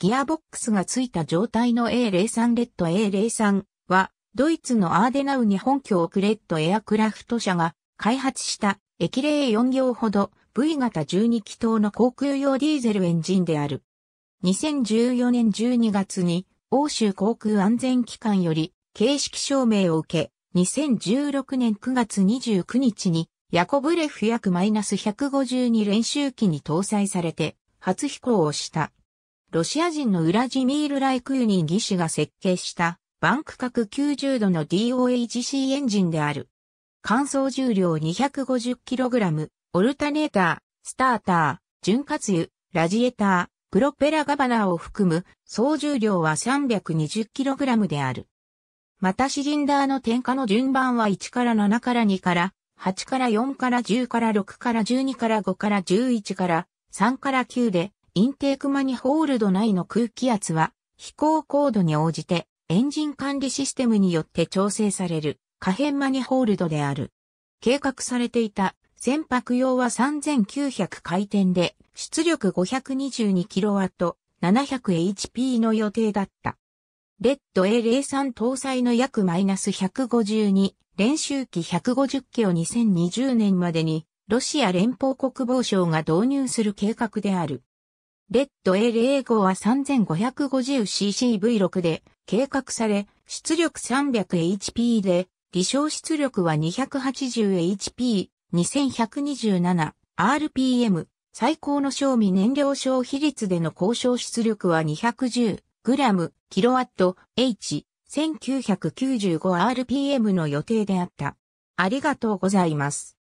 ギアボックスが付いた状態の A03 レッド A03 は、ドイツのアーデナウに本拠をクレッドエアクラフト社が開発した液霊4行ほど V 型12気筒の航空用ディーゼルエンジンである。2014年12月に欧州航空安全機関より形式証明を受け、2016年9月29日にヤコブレフ約マイナス152練習機に搭載されて初飛行をした。ロシア人のウラジミール・ライクーニー技師が設計したバンク角90度の DOHC エンジンである。乾燥重量 250kg、オルタネーター、スターター、潤滑油、ラジエター、プロペラガバナーを含む総重量は 320kg である。またシリンダーの点火の順番は1から7から2から8から4から10から6から12から5から11から3から9でインテークマニホールド内の空気圧は飛行高度に応じてエンジン管理システムによって調整される可変マニホールドである。計画されていた船舶用は3900回転で出力 522kW700HP の予定だった。レッド A03 搭載の約マイナス152、練習機150機を2020年までにロシア連邦国防省が導入する計画である。レッド A05 は 3550ccV6 で計画され、出力 300HP で、離小出力は 280HP、2127RPM、最高の賞味燃料消費率での交渉出力は 210g/kWh、1995rpm の予定であった。ありがとうございます。